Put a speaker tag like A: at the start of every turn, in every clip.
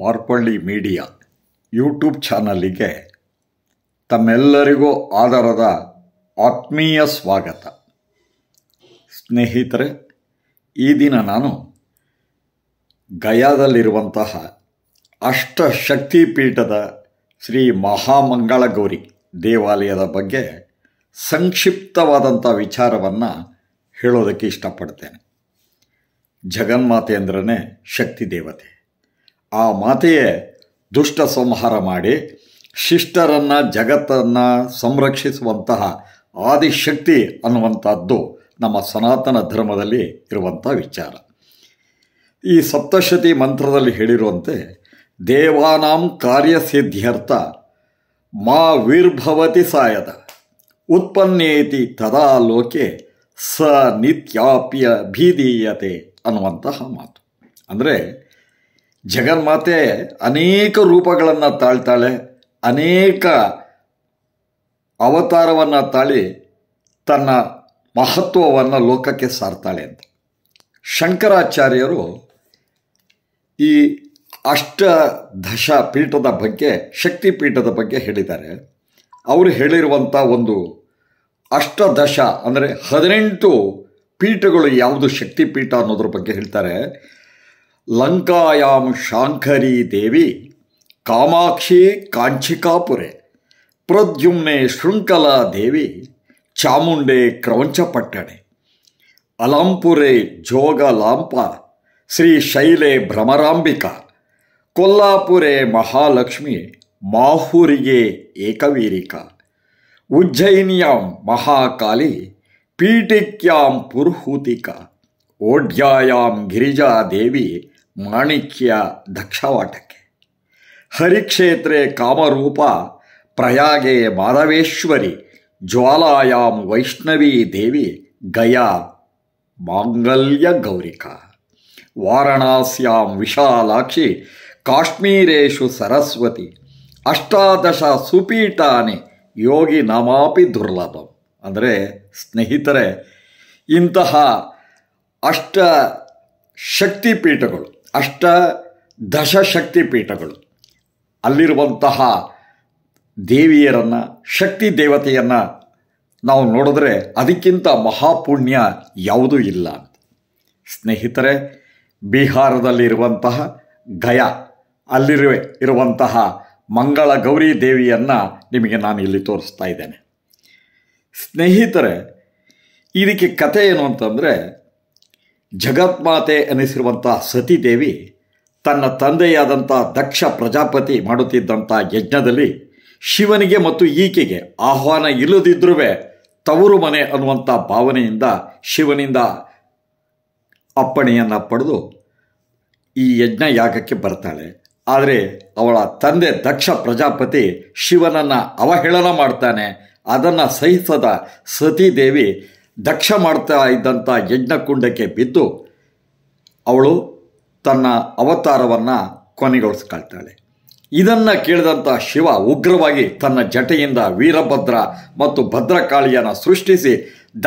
A: Marpalli media YouTube ಚಾನಲಿಗೆ ತಮ್ಮೆಲ್ಲರಿಗೂ ಆಧಾರದ ಆತ್ಮೀಯ ಸ್ವಾಗತ ಸ್ನೇಹಿತರೆ ಈ ದಿನ ನಾನು ಗಯಾದಲ್ಲಿರುವಂತಹ ಅಷ್ಟಶಕ್ತಿ ಪೀಠದ ಶ್ರೀ ಗೌರಿ ದೇವಾಲಯದ ಬಗ್ಗೆ ಸಂಕ್ಷಿಪ್ತವಾದಂಥ ವಿಚಾರವನ್ನು ಹೇಳೋದಕ್ಕೆ ಇಷ್ಟಪಡ್ತೇನೆ ಜಗನ್ಮಾತೆ ಅಂದ್ರೇ ಶಕ್ತಿ ದೇವತೆ ಆ ಮಾತೆಯೇ ದುಷ್ಟ ಸಂಹಾರ ಮಾಡಿ ಶಿಷ್ಟರನ್ನು ಜಗತ್ತನ್ನು ಸಂರಕ್ಷಿಸುವಂತಹ ಆದಿಶಕ್ತಿ ಅನ್ನುವಂಥದ್ದು ನಮ್ಮ ಸನಾತನ ಧರ್ಮದಲ್ಲಿ ಇರುವಂಥ ವಿಚಾರ ಈ ಸಪ್ತಶತಿ ಮಂತ್ರದಲ್ಲಿ ಹೇಳಿರುವಂತೆ ದೇವಾನಾಂ ಕಾರ್ಯಸಿದ್ಧ್ಯರ್ಥ ಮಾ ವೀರ್ಭವತಿ ಸಾಯದ ಉತ್ಪನ್ನೇತಿ ತದಾ ಲೋಕೆ ಸ ನಿತ್ಯಾಪ್ಯ ಭೀದೀಯತೆ ಅನ್ನುವಂತಹ ಮಾತು ಅಂದರೆ ಜಗನ್ಮಾತೆ ಅನೇಕ ರೂಪಗಳನ್ನು ತಾಳ್ತಾಳೆ ಅನೇಕ ಅವತಾರವನ್ನು ತಾಳಿ ತನ್ನ ಮಹತ್ವವನ್ನು ಲೋಕಕ್ಕೆ ಸಾರ್ತಾಳೆ ಅಂತ ಶಂಕರಾಚಾರ್ಯರು ಈ ಅಷ್ಟ ದಶ ಪೀಠದ ಬಗ್ಗೆ ಶಕ್ತಿ ಪೀಠದ ಬಗ್ಗೆ ಹೇಳಿದ್ದಾರೆ ಅವರು ಹೇಳಿರುವಂಥ ಒಂದು ಅಷ್ಟದಶ ಅಂದರೆ ಹದಿನೆಂಟು ಪೀಠಗಳು ಯಾವುದು ಶಕ್ತಿ ಪೀಠ ಅನ್ನೋದ್ರ ಬಗ್ಗೆ ಹೇಳ್ತಾರೆ लङ्कायां शाङ्करी देवी कामाक्षी काञ्चिकापुरे प्रद्युम्ने शृङ्खलादेवी चामुण्डे क्रौञ्चपट्टणे अलाम्पुरे जोगलाम्प ಶ್ರೀಶೈಲೆ ಭ್ರಮರಾಂಬಿಕಾ ಕೊಲ್ಲಾಪುರೆ ಮಹಾಲಕ್ಷ್ಮಿ ಮಾಹುರಿಗೆ ಏಕವೀರಿಕ ಉಜ್ಜಯಿನಿಯಾಂ ಮಹಾಕಾಲಿ ಪೀಠಿಕ್ಯಾಂ ಪುರ್ಹುತಿಕ ಓಢ್ಯಾಯಾಂ ಗಿರಿಜಾದೇವಿ ಮಾಣಿಕ್ಯ ದಕ್ಷವಾಟಕ್ಕೆ ಹರಿಕ್ಷೇತ್ರೆ ಕಾಮರೂಪ ಪ್ರಯಾಗೆ ಮಾಧವೇಶ್ವರಿ ಜ್ವಾಲಾಯಾಮ್ ವೈಷ್ಣವೀ ದೇವಿ ಗಯಾ ಮಾಂಗಲ್ಯ ಗೌರಿಕಾ ವಾರಣಾಸ್ಯಾಂ ವಿಶಾಲಾಕ್ಷಿ ಕಾಶ್ಮೀರೇಶು ಸರಸ್ವತಿ ಅಷ್ಟಾದಶ ಸುಪೀಠಾನಿ ಯೋಗಿ ನಮಾಪಿ ದುರ್ಲಭಂ ಅಂದರೆ ಸ್ನೇಹಿತರೆ ಇಂತಹ ಅಷ್ಟ ಶಕ್ತಿಪೀಠಗಳು ಅಷ್ಟ ಶಕ್ತಿ ಪೀಠಗಳು ಅಲ್ಲಿರುವಂತಹ ದೇವಿಯರನ್ನು ಶಕ್ತಿ ದೇವತೆಯನ್ನು ನಾವು ನೋಡಿದ್ರೆ ಅದಕ್ಕಿಂತ ಮಹಾಪುಣ್ಯ ಯಾವುದೂ ಇಲ್ಲ ಅಂತ ಸ್ನೇಹಿತರೆ ಬಿಹಾರದಲ್ಲಿರುವಂತಹ ಗಯ ಅಲ್ಲಿರುವ ಇರುವಂತಹ ಮಂಗಳ ಗೌರಿ ದೇವಿಯನ್ನು ನಿಮಗೆ ನಾನು ಇಲ್ಲಿ ತೋರಿಸ್ತಾ ಇದ್ದೇನೆ ಸ್ನೇಹಿತರೆ ಇದಕ್ಕೆ ಕತೆ ಏನು ಅಂತಂದರೆ ಜಗತ್ಮಾತೆ ಎನಿಸಿರುವಂಥ ಸತೀದೇವಿ ತನ್ನ ತಂದೆಯಾದಂಥ ದಕ್ಷ ಪ್ರಜಾಪತಿ ಮಾಡುತ್ತಿದ್ದಂಥ ಯಜ್ಞದಲ್ಲಿ ಶಿವನಿಗೆ ಮತ್ತು ಈಕೆಗೆ ಆಹ್ವಾನ ಇಲ್ಲದಿದ್ದರೂ ತವರು ಮನೆ ಅನ್ನುವಂಥ ಭಾವನೆಯಿಂದ ಶಿವನಿಂದ ಅಪ್ಪಣೆಯನ್ನು ಪಡೆದು ಈ ಯಜ್ಞ ಯಾಗಕ್ಕೆ ಬರ್ತಾಳೆ ಆದರೆ ಅವಳ ತಂದೆ ದಕ್ಷ ಪ್ರಜಾಪತಿ ಶಿವನನ್ನು ಅವಹೇಳನ ಮಾಡ್ತಾನೆ ಅದನ್ನು ಸಹಿಸದ ಸತೀದೇವಿ ದಕ್ಷ ಮಾಡ್ತಾ ಇದ್ದಂಥ ಯಜ್ಞಕುಂಡಕ್ಕೆ ಬಿದ್ದು ಅವಳು ತನ್ನ ಅವತಾರವನ್ನು ಕೊನೆಗೊಳಿಸ್ಕೊಳ್ತಾಳೆ ಇದನ್ನು ಕೇಳಿದಂಥ ಶಿವ ಉಗ್ರವಾಗಿ ತನ್ನ ಜಟೆಯಿಂದ ವೀರಭದ್ರ ಮತ್ತು ಭದ್ರಕಾಳಿಯನ್ನು ಸೃಷ್ಟಿಸಿ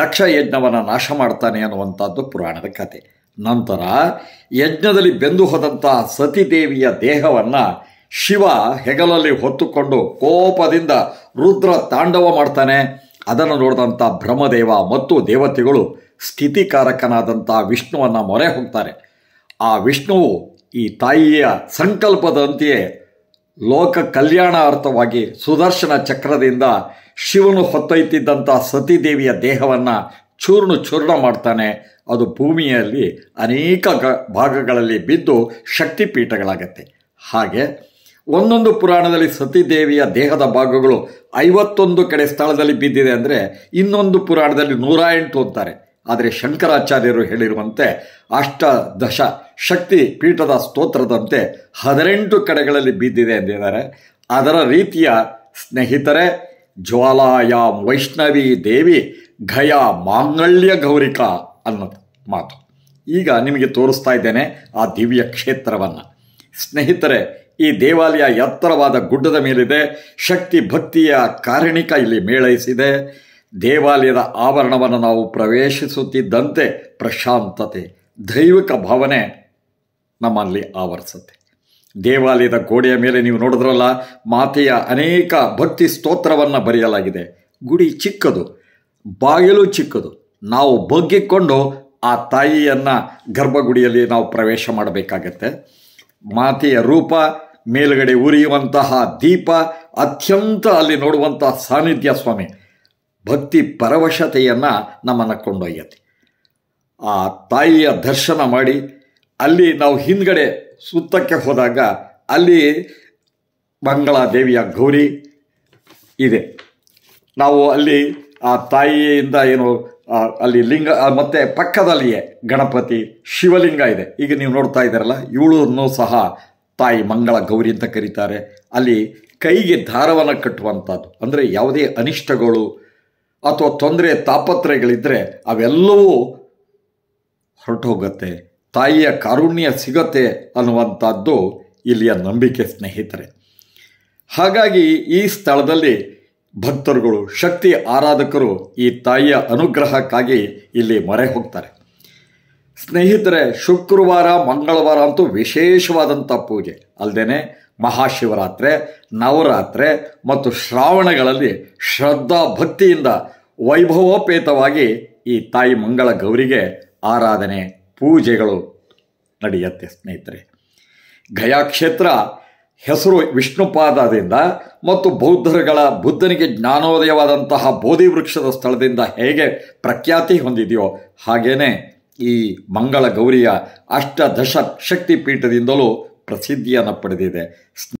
A: ದಕ್ಷ ಯಜ್ಞವನ್ನು ನಾಶ ಮಾಡ್ತಾನೆ ಅನ್ನುವಂಥದ್ದು ಪುರಾಣದ ಕತೆ ನಂತರ ಯಜ್ಞದಲ್ಲಿ ಬೆಂದು ಹೋದಂಥ ಸತಿದೇವಿಯ ದೇಹವನ್ನು ಶಿವ ಹೆಗಲಲ್ಲಿ ಹೊತ್ತುಕೊಂಡು ಕೋಪದಿಂದ ರುದ್ರ ತಾಂಡವ ಮಾಡ್ತಾನೆ ಅದನ್ನು ನೋಡಿದಂಥ ಬ್ರಹ್ಮದೇವ ಮತ್ತು ದೇವತೆಗಳು ಸ್ಥಿತಿಕಾರಕನಾದಂಥ ವಿಷ್ಣುವನ್ನು ಮೊರೆ ಹೋಗ್ತಾರೆ ಆ ವಿಷ್ಣುವು ಈ ತಾಯಿಯ ಸಂಕಲ್ಪದಂತೆಯೇ ಲೋಕ ಕಲ್ಯಾಣಾರ್ಥವಾಗಿ ಸುದರ್ಶನ ಚಕ್ರದಿಂದ ಶಿವನು ಹೊತ್ತೊಯ್ತಿದ್ದಂಥ ಸತೀದೇವಿಯ ದೇಹವನ್ನು ಚೂರ್ಣ ಚೂರ್ಣ ಮಾಡ್ತಾನೆ ಅದು ಭೂಮಿಯಲ್ಲಿ ಅನೇಕ ಭಾಗಗಳಲ್ಲಿ ಬಿದ್ದು ಶಕ್ತಿಪೀಠಗಳಾಗತ್ತೆ ಹಾಗೆ ಒಂದೊಂದು ಪುರಾಣದಲ್ಲಿ ದೇವಿಯ ದೇಹದ ಭಾಗಗಳು ಐವತ್ತೊಂದು ಕಡೆ ಸ್ಥಳದಲ್ಲಿ ಬಿದ್ದಿದೆ ಅಂದರೆ ಇನ್ನೊಂದು ಪುರಾಣದಲ್ಲಿ ನೂರ ಎಂಟು ಅಂತಾರೆ ಆದರೆ ಶಂಕರಾಚಾರ್ಯರು ಹೇಳಿರುವಂತೆ ಅಷ್ಟದಶ ಶಕ್ತಿ ಪೀಠದ ಸ್ತೋತ್ರದಂತೆ ಹದಿನೆಂಟು ಕಡೆಗಳಲ್ಲಿ ಬಿದ್ದಿದೆ ಎಂದಿದ್ದಾರೆ ಅದರ ರೀತಿಯ ಸ್ನೇಹಿತರೆ ಜ್ವಾಲಾಯಾಮ್ ವೈಷ್ಣವಿ ದೇವಿ ಘಯ ಮಾಂಗಲ್ಯ ಗೌರಿಕಾ ಅನ್ನೋದು ಮಾತು ಈಗ ನಿಮಗೆ ತೋರಿಸ್ತಾ ಇದ್ದೇನೆ ಆ ದಿವ್ಯ ಕ್ಷೇತ್ರವನ್ನು ಸ್ನೇಹಿತರೆ ಈ ದೇವಾಲಯ ಎತ್ತರವಾದ ಗುಡ್ಡದ ಮೇಲಿದೆ ಶಕ್ತಿ ಭಕ್ತಿಯ ಕಾರಣಿಕ ಇಲ್ಲಿ ಮೇಳೈಸಿದೆ ದೇವಾಲಯದ ಆವರಣವನ್ನು ನಾವು ಪ್ರವೇಶಿಸುತ್ತಿದ್ದಂತೆ ಪ್ರಶಾಂತತೆ ದೈವಿಕ ಭಾವನೆ ನಮ್ಮಲ್ಲಿ ಆವರಿಸುತ್ತೆ ದೇವಾಲಯದ ಗೋಡೆಯ ಮೇಲೆ ನೀವು ನೋಡಿದ್ರಲ್ಲ ಮಾತೆಯ ಅನೇಕ ಭಕ್ತಿ ಸ್ತೋತ್ರವನ್ನು ಬರೆಯಲಾಗಿದೆ ಗುಡಿ ಚಿಕ್ಕದು ಬಾಗಿಲು ಚಿಕ್ಕದು ನಾವು ಬಗ್ಗಿಕೊಂಡು ಆ ತಾಯಿಯನ್ನು ಗರ್ಭಗುಡಿಯಲ್ಲಿ ನಾವು ಪ್ರವೇಶ ಮಾಡಬೇಕಾಗತ್ತೆ ಮಾತೆಯ ರೂಪ ಮೇಲುಗಡೆ ಉರಿಯುವಂತಹ ದೀಪ ಅತ್ಯಂತ ಅಲ್ಲಿ ನೋಡುವಂತಹ ಸಾನ್ನಿಧ್ಯ ಸ್ವಾಮಿ ಭಕ್ತಿ ಪರವಶತೆಯನ್ನು ನಮ್ಮನ್ನು ಕೊಂಡೊಯ್ಯತಿ ಆ ತಾಯಿಯ ದರ್ಶನ ಮಾಡಿ ಅಲ್ಲಿ ನಾವು ಹಿಂದ್ಗಡೆ ಸುತ್ತಕ್ಕೆ ಹೋದಾಗ ಅಲ್ಲಿ ಮಂಗಳಾದೇವಿಯ ಗೌರಿ ಇದೆ ನಾವು ಅಲ್ಲಿ ಆ ತಾಯಿಯಿಂದ ಏನು ಅಲ್ಲಿ ಲಿಂಗ ಮತ್ತೆ ಪಕ್ಕದಲ್ಲಿಯೇ ಗಣಪತಿ ಶಿವಲಿಂಗ ಇದೆ ಈಗ ನೀವು ನೋಡ್ತಾ ಇದ್ದಾರಲ್ಲ ಇವಳನ್ನು ಸಹ ತಾಯಿ ಮಂಗಳ ಗೌರಿ ಅಂತ ಕರೀತಾರೆ ಅಲ್ಲಿ ಕೈಗೆ ದಾರವನ್ನು ಕಟ್ಟುವಂಥದ್ದು ಅಂದರೆ ಯಾವುದೇ ಅನಿಷ್ಟಗಳು ಅಥವಾ ತೊಂದರೆ ತಾಪತ್ರೆಗಳಿದ್ದರೆ ಅವೆಲ್ಲವೂ ಹೋಗುತ್ತೆ ತಾಯಿಯ ಕಾರುಣ್ಯ ಸಿಗತ್ತೆ ಅನ್ನುವಂಥದ್ದು ಇಲ್ಲಿಯ ನಂಬಿಕೆ ಸ್ನೇಹಿತರೆ ಹಾಗಾಗಿ ಈ ಸ್ಥಳದಲ್ಲಿ ಭಕ್ತರುಗಳು ಶಕ್ತಿ ಆರಾಧಕರು ಈ ತಾಯಿಯ ಅನುಗ್ರಹಕ್ಕಾಗಿ ಇಲ್ಲಿ ಮೊರೆ ಹೋಗ್ತಾರೆ ಸ್ನೇಹಿತರೆ ಶುಕ್ರವಾರ ಮಂಗಳವಾರ ಅಂತೂ ವಿಶೇಷವಾದಂಥ ಪೂಜೆ ಅಲ್ಲದೇ ಮಹಾಶಿವರಾತ್ರೆ ನವರಾತ್ರೆ ಮತ್ತು ಶ್ರಾವಣಗಳಲ್ಲಿ ಶ್ರದ್ಧಾ ಭಕ್ತಿಯಿಂದ ವೈಭವೋಪೇತವಾಗಿ ಈ ತಾಯಿ ಮಂಗಳ ಗೌರಿಗೆ ಆರಾಧನೆ ಪೂಜೆಗಳು ನಡೆಯುತ್ತೆ ಸ್ನೇಹಿತರೆ ಗಯಾ ಕ್ಷೇತ್ರ ಹೆಸರು ವಿಷ್ಣುಪಾದದಿಂದ ಮತ್ತು ಬೌದ್ಧರುಗಳ ಬುದ್ಧನಿಗೆ ಜ್ಞಾನೋದಯವಾದಂತಹ ಬೋಧಿ ವೃಕ್ಷದ ಸ್ಥಳದಿಂದ ಹೇಗೆ ಪ್ರಖ್ಯಾತಿ ಹೊಂದಿದೆಯೋ ಹಾಗೇನೆ ಈ ಮಂಗಳ ಗೌರಿಯ ಅಷ್ಟದಶ ಶಕ್ತಿ ಪೀಠದಿಂದಲೂ ಪ್ರಸಿದ್ಧಿಯನ್ನು ಪಡೆದಿದೆ